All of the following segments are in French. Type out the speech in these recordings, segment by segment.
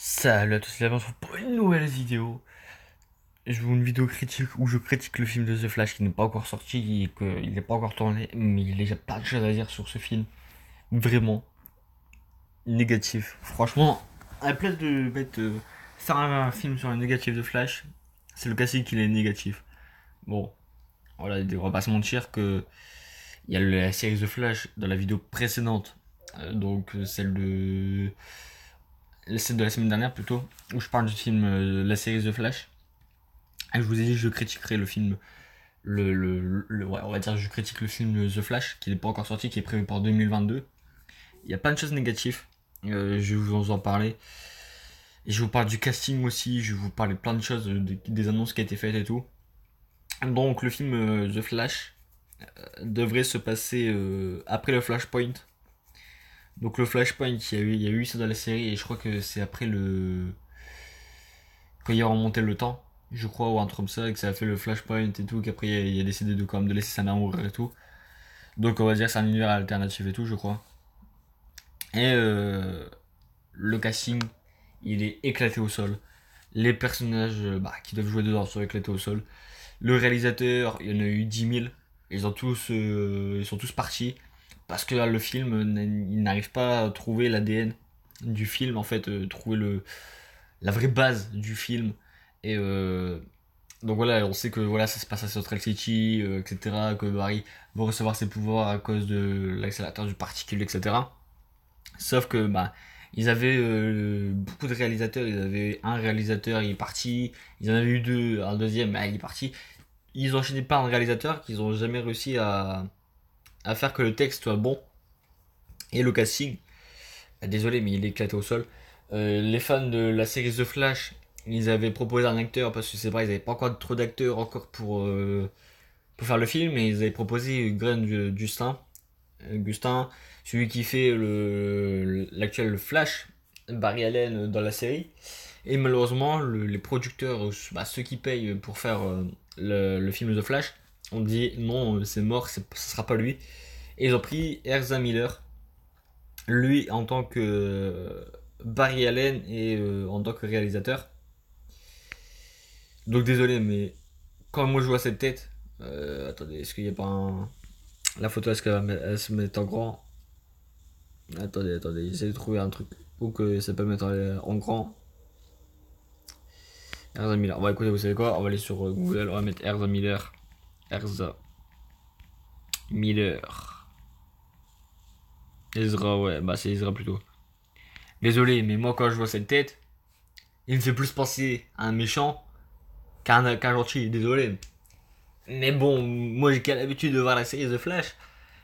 Salut à tous, les la pour une nouvelle vidéo. Je vous une vidéo critique où je critique le film de The Flash qui n'est pas encore sorti et qu'il n'est pas encore tourné, mais il n'y a pas de choses à dire sur ce film. Vraiment négatif. Franchement, à la place de mettre euh, faire un film sur un négatif de Flash, c'est le classique qu'il est négatif. Bon, voilà, ne va pas se mentir que il y a la série The Flash dans la vidéo précédente, euh, donc euh, celle de le de la semaine dernière plutôt, où je parle du film, euh, la série The Flash. Et je vous ai dit, je critiquerai le film, le, on va dire, je critique le film The Flash, qui n'est pas encore sorti, qui est prévu pour 2022. Il y a plein de choses négatives, euh, je vais vous en parler. Et je vous parle du casting aussi, je vais vous parler plein de choses, des annonces qui ont été faites et tout. Donc le film euh, The Flash devrait se passer après le Flashpoint, donc le flashpoint, il y, a eu, il y eu ça dans la série et je crois que c'est après le... Quand il a remonté le temps, je crois, ou un truc comme ça, et que ça a fait le flashpoint et tout, qu'après il, a décidé de quand de laisser sa mère mourir et tout. Donc on va dire que c'est un univers alternatif et tout, je crois. Et euh, le casting, il est éclaté au sol. Les personnages euh, bah, qui doivent jouer dedans sont éclatés au sol. Le réalisateur, il y en a eu 10 000. Ils, ont tous, euh, ils sont tous partis parce que le film il n'arrive pas à trouver l'ADN du film en fait euh, trouver le la vraie base du film et euh, donc voilà on sait que voilà ça se passe à Central City euh, etc que Barry va recevoir ses pouvoirs à cause de l'accélérateur du particule etc sauf que bah ils avaient beaucoup de réalisateurs ils avaient un réalisateur il est parti ils en avaient eu deux un deuxième il est parti ils enchaînaient pas un réalisateur qu'ils ont jamais réussi à à faire que le texte soit bon. Et le casting, ah, désolé, mais il est éclaté au sol. Euh, les fans de la série The Flash, ils avaient proposé un acteur parce que c'est vrai, ils n'avaient pas encore trop d'acteurs encore pour, euh, faire le film, et ils avaient proposé grain Gustin, euh, Gustin celui qui fait l'actuel Flash, Barry Allen dans la série. Et malheureusement, les producteurs, bah, ceux qui payent pour faire le, le, film The Flash, on dit non, euh, c'est mort, ce sera pas lui. Et ils ont pris Erza Miller, lui en tant que euh, Barry Allen et euh, en tant que réalisateur. Donc désolé, mais quand moi je vois cette tête, attendez, est-ce qu'il n'y a pas un... La photo, est-ce qu'elle va se mettre en grand Attendez, attendez, j'essaie de trouver un truc ou que ça peut mettre en grand. Erza Miller. Bon, écoutez, vous savez quoi On va aller sur Google, on va mettre Erza Miller. Erza. Miller. Ezra, ouais, bah c'est Ezra plutôt. Désolé, mais moi quand je vois cette tête, il me fait plus penser à un méchant qu'à un, gentil, désolé. Mais bon, moi j'ai qu'à l'habitude de voir la série The Flash,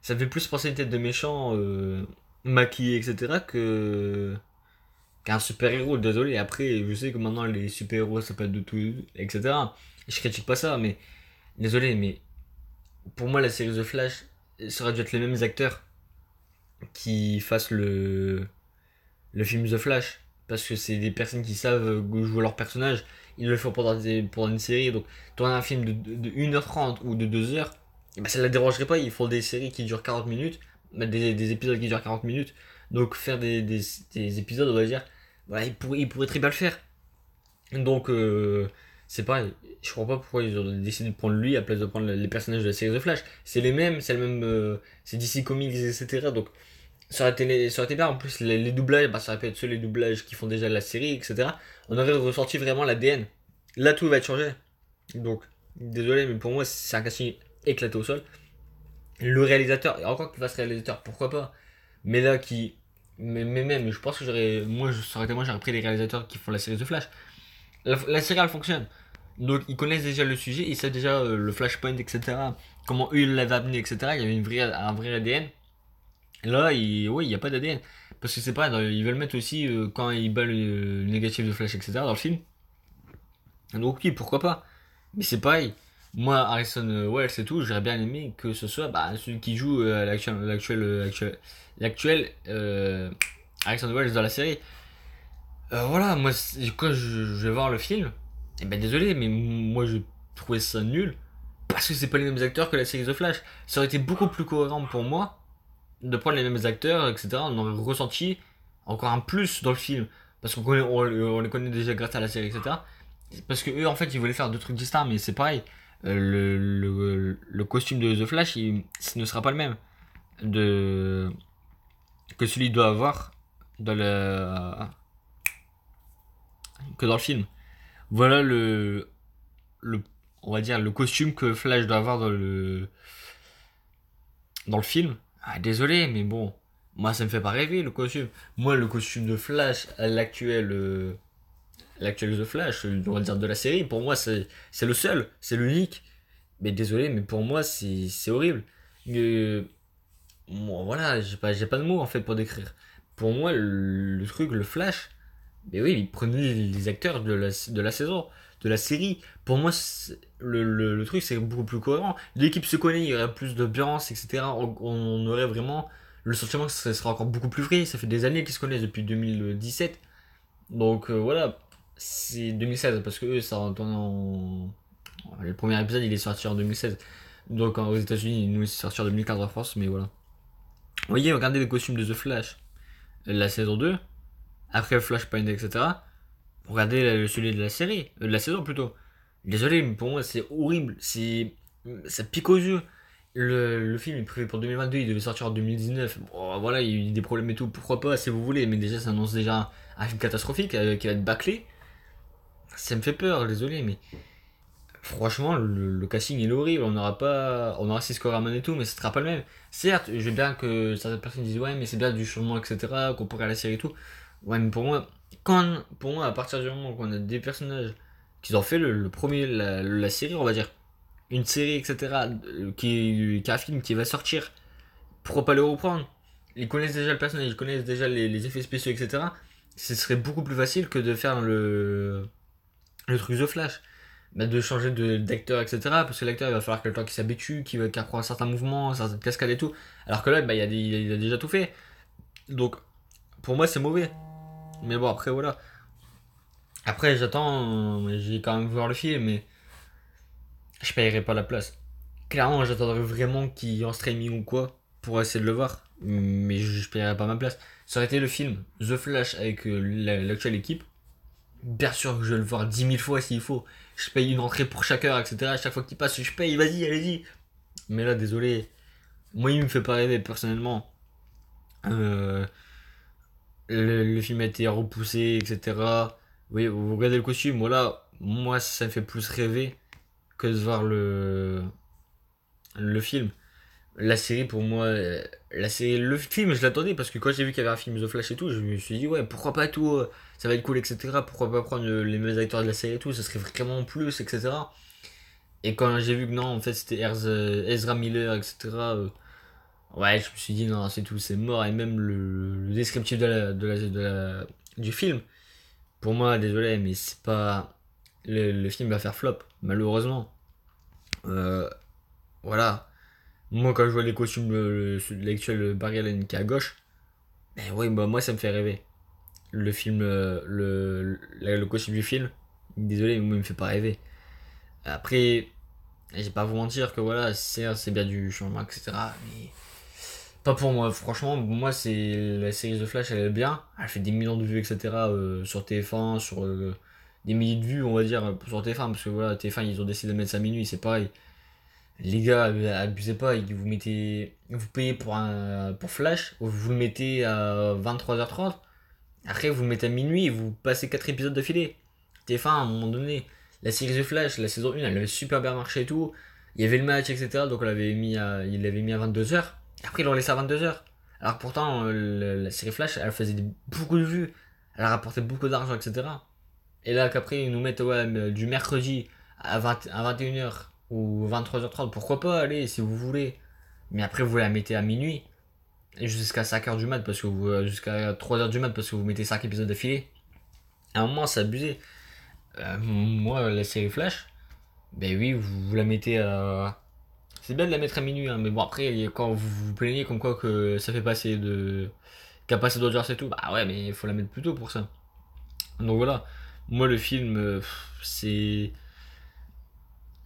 ça me fait plus penser à une tête de méchant euh, maquillé, etc. que qu'un super-héros, désolé. Après, je sais que maintenant les super-héros ça peut être de tout, etc. Je critique pas ça, mais Désolé, mais pour moi, la série The Flash, ça aurait dû être les mêmes acteurs qui fassent le, le film The Flash. Parce que c'est des personnes qui savent jouer leur personnage. Ils le font pendant, une série. Donc, tourner un film de, 1h30 ou de 2h, eh ben, ça ne la dérangerait pas. Ils font des séries qui durent 40 minutes, des, épisodes qui durent 40 minutes. Donc, faire des, épisodes, on va dire, ils, pourraient, très bien le faire. Donc, euh, c'est pas Je crois pas pourquoi ils ont décidé de prendre lui à place de prendre les personnages de la série de Flash. C'est les mêmes, c'est le même. Euh, c'est DC Comics, etc. Donc, ça aurait été, bien. En plus, les, doublages, bah, ça aurait pu être ceux les doublages qui font déjà la série, etc. On aurait ressorti vraiment l'ADN. Là, tout va être changé. Donc, désolé, mais pour moi, c'est un casting éclaté au sol. Le réalisateur, et encore qu'il fasse réalisateur, pourquoi pas. Mais là, qui. Mais, même, je pense que j'aurais. Moi, je serais moi j'aurais pris les réalisateurs qui font la série de Flash. La, série, elle fonctionne. Donc, ils connaissent déjà le sujet, ils savent déjà euh, le flashpoint, etc. Comment eux, ils l'avaient amené, etc. Il y avait une vraie, un vrai ADN. Là, il, oui, il n'y a pas d'ADN. Parce que c'est pas, ils veulent mettre aussi euh, quand ils bat le, négatif de Flash, etc. dans le film. Donc, oui, pourquoi pas. Mais c'est pareil. Moi, Harrison euh, Wells et tout, j'aurais bien aimé que ce soit bah, celui qui joue l'actuel, l'actuel, l'actuel, Harrison Wells dans la série. Euh, voilà, moi, quand je, vais voir le film, et eh ben désolé, mais moi je trouvais ça nul parce que c'est pas les mêmes acteurs que la série The Flash. Ça aurait été beaucoup plus cohérent pour moi de prendre les mêmes acteurs, etc. On aurait ressenti encore un plus dans le film parce qu'on on, les connaît déjà grâce à la série, etc. Parce que eux, en fait, ils voulaient faire deux trucs distincts, mais c'est pareil. Euh, le, costume de The Flash, il, ne sera pas le même de, que celui qu'il doit avoir dans le que dans le film. Voilà le, le, on va dire le costume que Flash doit avoir dans le, dans le film. Ah, désolé, mais bon, moi ça me fait pas rêver le costume. Moi le costume de Flash l'actuel, euh, l'actuel The Flash, euh, on va dire de la série, pour moi c'est, c'est le seul, c'est l'unique. Mais désolé, mais pour moi c'est, c'est horrible. Euh, voilà, j'ai pas, j'ai pas de mots en fait pour décrire. Pour moi le truc, le Flash, mais oui, ils les acteurs de la, de la saison, de la série. Pour moi, le, le, truc, c'est beaucoup plus cohérent. L'équipe se connaît, il y aurait plus d'ambiance, etc. On, aurait vraiment le sentiment que ce sera encore beaucoup plus vrai. Ça fait des années qu'ils se connaissent, depuis 2017. Donc euh, voilà, c'est 2016, parce que eux, ça en en... Le premier épisode, il est sorti en 2016. Donc aux États-Unis, il nous est sorti en 2014 en France, mais voilà. Vous voyez, regardez les costumes de The Flash, la saison 2 après Flashpoint, etc. Regardez celui de la série, euh, de la saison plutôt. Désolé, mais pour moi, c'est horrible. C'est, ça pique aux yeux. Le, film est prévu pour 2022, il devait sortir en 2019. voilà, il y a des problèmes et tout. Pourquoi pas, si vous voulez. Mais déjà, ça annonce déjà un film catastrophique euh, qui va être bâclé. Ça me fait peur, désolé, mais franchement, le, casting est horrible. On n'aura pas, on aura six et tout, mais ce sera pas le même. Certes, je veux bien que certaines personnes disent ouais, mais c'est bien du changement, etc. qu'on à la série et tout. Ouais, mais pour moi, quand, pour moi, à partir du moment où on a des personnages qui ont fait le, premier, la, série, on va dire, une série, etc., euh, qui, qui a un film qui va sortir, pourquoi pas le reprendre Ils connaissent déjà le personnage, ils connaissent déjà les, effets spéciaux, etc. Ce serait beaucoup plus facile que de faire le, le truc The Flash. Bah, de changer d'acteur, etc. Parce que l'acteur, il va falloir quelqu'un qui qu'il s'habitue, qu'il qu apprend certains mouvements, certaines cascades et tout. Alors que là, bah, il, il a déjà tout fait. Donc, pour moi, c'est mauvais. Mais bon, après, voilà. Après, j'attends, j'ai quand même voir le film, mais je paierai pas la place. Clairement, j'attendrai vraiment qu'il y ait en streaming ou quoi pour essayer de le voir, mais je paierai pas ma place. Ça aurait été le film The Flash avec euh, l'actuelle équipe. Bien sûr que je vais le voir 10 000 fois s'il faut. Je paye une rentrée pour chaque heure, etc. À chaque fois qu'il passe, je paye, vas-y, allez-y. Mais là, désolé. Moi, il me fait pas rêver personnellement. Euh, le, le, film a été repoussé, etc. Oui, vous regardez le costume, voilà, moi ça me fait plus rêver que de voir le, le film. La série pour moi, euh, la série, le film je l'attendais parce que quand j'ai vu qu'il y avait un film The Flash et tout, je me suis dit ouais pourquoi pas tout, euh, ça va être cool etc. Pourquoi pas prendre les meilleurs acteurs de la série et tout, ça serait vraiment plus etc. Et quand j'ai vu que non en fait c'était euh, Ezra Miller etc ouais, je me suis dit, non, c'est tout, c'est mort. Et même le, descriptif de la, de la, du film, pour moi, désolé, mais c'est pas. Le, film va faire flop, malheureusement. Euh, voilà. Moi, quand je vois les costumes de l'actuel Barry Allen qui est à gauche, ben oui, bah, moi, ça me fait rêver. Le film, euh, le, le, costume du film, désolé, mais il me fait pas rêver. Après, j'ai pas à vous mentir que voilà, c'est bien du changement, etc. Mais pas pour moi, franchement, moi, c'est la série de Flash, elle est bien. Elle fait des millions de vues, etc. Euh, sur TF1, sur euh, des milliers de vues, on va dire, sur TF1, parce que voilà, TF1, ils ont décidé de mettre ça à minuit, c'est pareil. Les gars, euh, abusez pas, vous mettez, vous payez pour, un, pour Flash, vous le mettez à 23h30, après vous le mettez à minuit vous passez 4 épisodes de d'affilée. TF1, à un moment donné, la série de Flash, la saison 1, elle avait super bien marché et tout. Il y avait le match, etc. Donc l'avait mis il l'avait mis à 22h après, ils l'ont laissé à 22h. Alors pourtant, euh, la série Flash, elle faisait beaucoup de vues. Elle rapportait beaucoup d'argent, etc. Et là, qu'après, ils nous mettent euh, du mercredi à, 21h ou 23h30, pourquoi pas, aller si vous voulez. Mais après, vous la mettez à minuit. jusqu'à 5h du mat, parce que vous, euh, jusqu'à 3h du mat, parce que vous mettez 5 épisodes d'affilée. À un moment, c'est abusé. moi, la série Flash, ben oui, vous la mettez à c'est bien de la mettre à minuit, hein, mais bon, après, quand vous vous plaignez comme quoi que ça fait passer de. capacité passer c'est tout, bah ouais, mais il faut la mettre plus tôt pour ça. Donc voilà, moi le film, euh, c'est.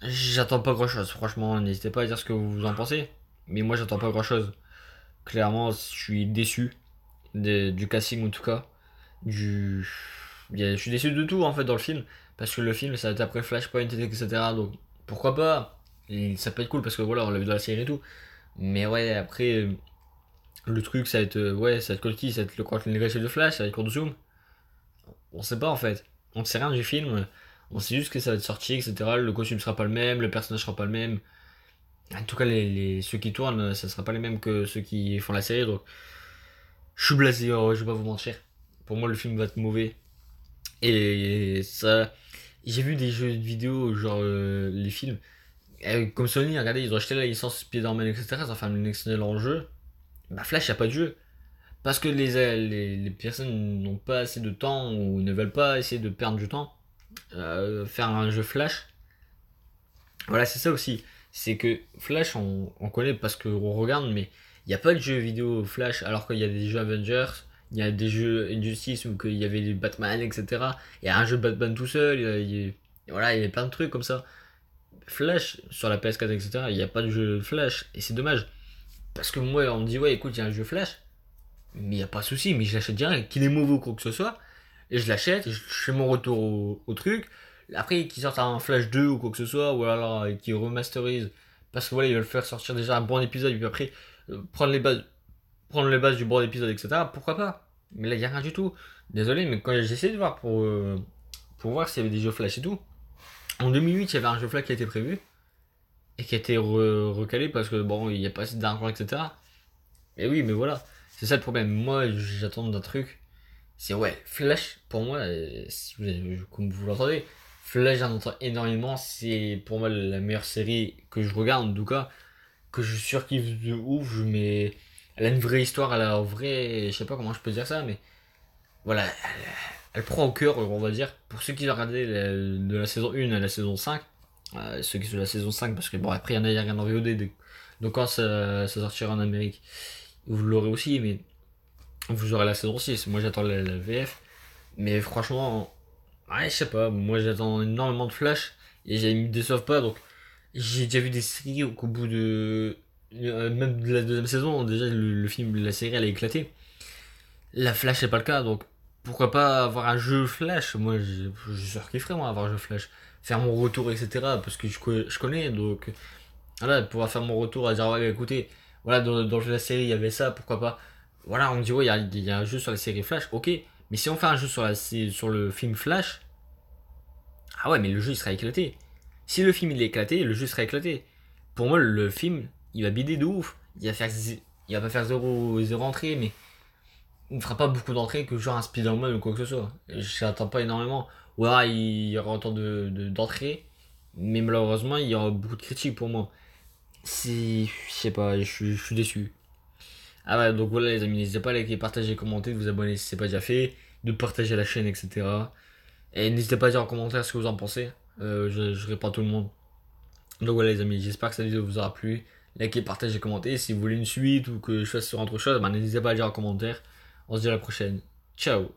J'attends pas grand chose, franchement, n'hésitez pas à dire ce que vous en pensez, mais moi j'attends pas grand chose. Clairement, je suis déçu du casting en tout cas. Du... Je suis déçu de tout en fait dans le film, parce que le film ça a été après Flashpoint, etc. Donc pourquoi pas ça peut être cool parce que voilà, on l'a vu dans la série et tout. Mais ouais, après, euh, le truc, ça va être, euh, ouais, ça va être qui ça va être le côté négatif de Flash, avec va Zoom. On sait pas en fait. On ne sait rien du film. On sait juste que ça va être sorti, etc. Le costume sera pas le même, le personnage sera pas le même. En tout cas, les, ceux qui tournent, ça sera pas les mêmes que ceux qui font la série. Donc, je suis blasé, oh, je vais pas vous mentir. Pour moi, le film va être mauvais. Et ça. J'ai vu des jeux vidéo, genre euh, les films eh, comme Sony, regardez, ils ont acheté la licence Spider-Man, etc. Ça fait un excellent jeu. Bah Flash, il a pas de jeu. Parce que euh, les, les, personnes n'ont pas assez de temps ou ne veulent pas essayer de perdre du temps. Euh, faire un jeu Flash. Voilà, c'est ça aussi. C'est que Flash, on, connaît parce qu'on regarde, mais il n'y a pas de jeu vidéo Flash, alors qu'il y a des jeux Avengers, il y a des jeux Injustice ou qu'il y avait des Batman, etc. Il y a un jeu Batman tout seul, voilà, il y a plein de trucs comme ça. Flash sur la PS4, etc. Il n'y a pas de jeu Flash et c'est dommage. Parce que moi, on me dit, ouais, écoute, il y a un jeu Flash, mais il n'y a pas de souci, mais je l'achète direct, qu'il est mauvais ou quoi que ce soit, et je l'achète, je fais mon retour au, truc. Après, qu'il sortent un Flash 2 ou quoi que ce soit, ou alors euh, qu'il remasterise parce que voilà, ils le faire sortir déjà un bon épisode, et puis après, euh, prendre les bases prendre les bases du bon épisode, etc. Pourquoi pas Mais là, il n'y a rien du tout. Désolé, mais quand j'ai essayé de voir pour, euh, pour voir s'il y avait des jeux Flash et tout, en 2008, il y avait un jeu Flash qui été prévu et qui a été recalé parce que bon, il n'y a pas assez d'argent, etc. Mais oui, mais voilà, c'est ça le problème. Moi, j'attends d'un truc. C'est ouais, Flash, pour moi, euh, comme vous l'entendez, Flash, j'en entends énormément. C'est pour moi la meilleure série que je regarde, en tout cas, que je surkiffe de ouf, mais elle a une vraie histoire, elle a un vrai. Je sais pas comment je peux dire ça, mais voilà, elle prend au cœur, on va dire. Pour ceux qui ont regardé de la saison 1 à la saison 5, euh, ceux qui sont de la saison 5, parce que bon, après, il y en a qui regardent en VOD, donc, quand ça, sortira en Amérique, vous l'aurez aussi, mais vous aurez la saison 6. Moi, j'attends la, VF, mais franchement, ouais, je sais pas, moi, j'attends énormément de flash, et j'ai me déçoivent pas, donc j'ai déjà vu des séries au bout de. Euh, même de la deuxième saison, déjà, le, le film, la série, elle a éclaté. La Flash, c'est pas le cas, donc pourquoi pas avoir un jeu Flash Moi, je, je surkifferais, moi, avoir un jeu Flash. Faire mon retour, etc. Parce que je, connais, donc. Voilà, pouvoir faire mon retour à dire, ouais, écoutez, voilà, dans, la série, il y avait ça, pourquoi pas. Voilà, on dit, ouais, il y a, un jeu sur la série Flash, ok. Mais si on fait un jeu sur, la, sur le film Flash, ah ouais, mais le jeu, il sera éclaté. Si le film, il est éclaté, le jeu sera éclaté. Pour moi, le film, il va bider de ouf. Il va, faire, il va pas faire zéro, zéro entrée, mais ne fera pas beaucoup d'entrées que genre un Spider-Man ou quoi que ce soit. Je n'attends pas énormément. Ou il y aura autant d'entrées, de, mais malheureusement il y aura beaucoup de critiques pour moi. Si... Je sais pas, je suis déçu. Ah ouais, donc voilà les amis, n'hésitez pas à liker, partager, commenter, vous abonner si c'est pas déjà fait, de partager la chaîne, etc. Et n'hésitez pas à dire en commentaire ce que vous en pensez. Euh, je, réponds à tout le monde. Donc voilà les amis, j'espère que cette vidéo vous aura plu. Likez, partagez, commentez. Si vous voulez une suite ou que je fasse sur autre chose, bah, n'hésitez pas à dire en commentaire. On se dit à la prochaine. Ciao